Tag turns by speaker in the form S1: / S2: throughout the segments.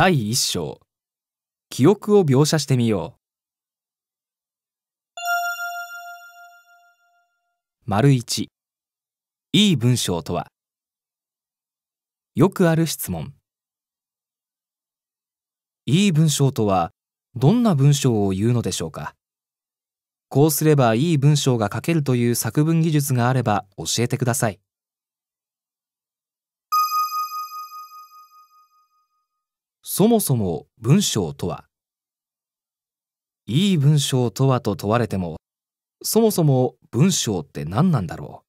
S1: 第一章記憶を描写してみよう丸1いい文章とはよくある質問いい文章とはどんな文章を言うのでしょうかこうすればいい文章が書けるという作文技術があれば教えてくださいそもそも文章とはいい文章とはと問われてもそもそも文章って何なんだろ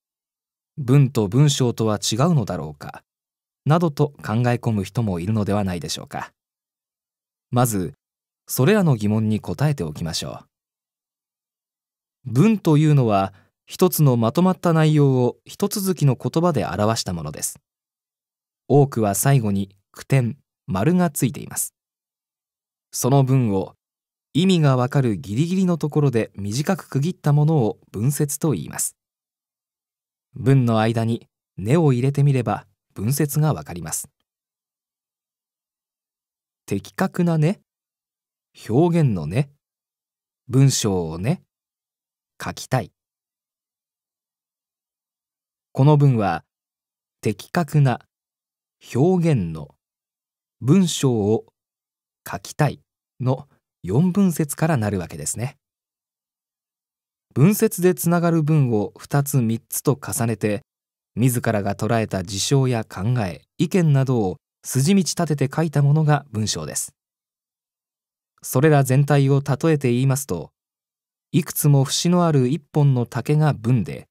S1: う文と文章とは違うのだろうかなどと考え込む人もいるのではないでしょうかまずそれらの疑問に答えておきましょう文というのは一つのまとまった内容を一続きの言葉で表したものです多くは最後に句点丸がついていますその文を意味がわかるギリギリのところで短く区切ったものを文節と言います文の間に根を入れてみれば文節がわかります的確なね表現のね文章をね書きたいこの文は的確な表現の文章を書きたいの4分節からなるわけですね。文節でつながる文を2つ3つと重ねて自らが捉えた事象や考え意見などを筋道立てて書いたものが文章です。それら全体を例えて言いますといくつも節のある一本の竹が文で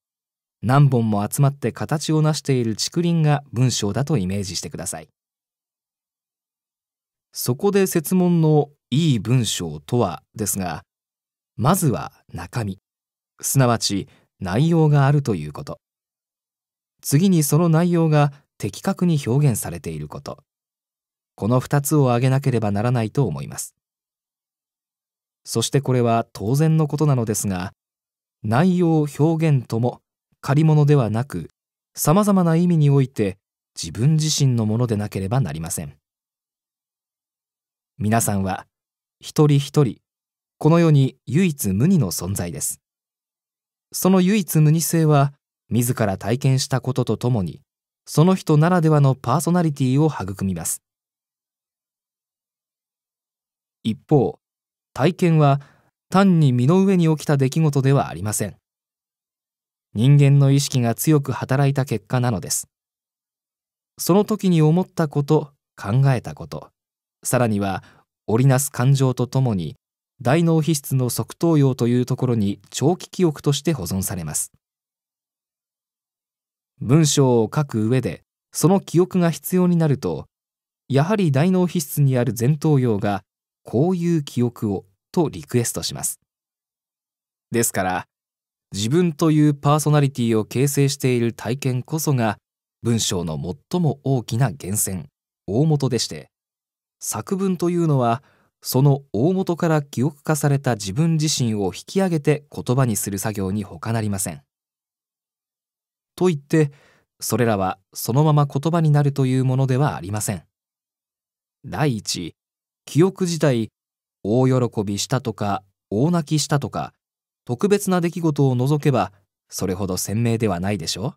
S1: 何本も集まって形を成している竹林が文章だとイメージしてください。そこで設問のいい文章とはですがまずは中身すなわち内容があるということ次にその内容が的確に表現されていることこの2つを挙げなければならないと思いますそしてこれは当然のことなのですが内容表現とも借り物ではなくさまざまな意味において自分自身のものでなければなりません皆さんは一人一人この世に唯一無二の存在ですその唯一無二性は自ら体験したこととともにその人ならではのパーソナリティを育みます一方体験は単に身の上に起きた出来事ではありません人間の意識が強く働いた結果なのですその時に思ったこと考えたことさらには織りなす感情とともに大脳皮質の側頭葉というところに長期記憶として保存されます文章を書く上でその記憶が必要になるとやはり大脳皮質にある前頭葉がこういう記憶をとリクエストしますですから自分というパーソナリティを形成している体験こそが文章の最も大きな源泉大元でして作文というのはその大元から記憶化された自分自身を引き上げて言葉にする作業に他なりません。といってそれらはそのまま言葉になるというものではありません。第一記憶自体大喜びしたとか大泣きしたとか特別な出来事を除けばそれほど鮮明ではないでしょう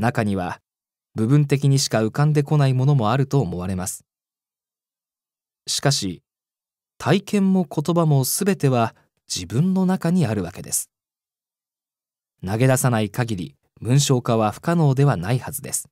S1: 中には部分的にしか浮かんでこないものもあると思われますしかし体験も言葉も全ては自分の中にあるわけです投げ出さない限り文章化は不可能ではないはずです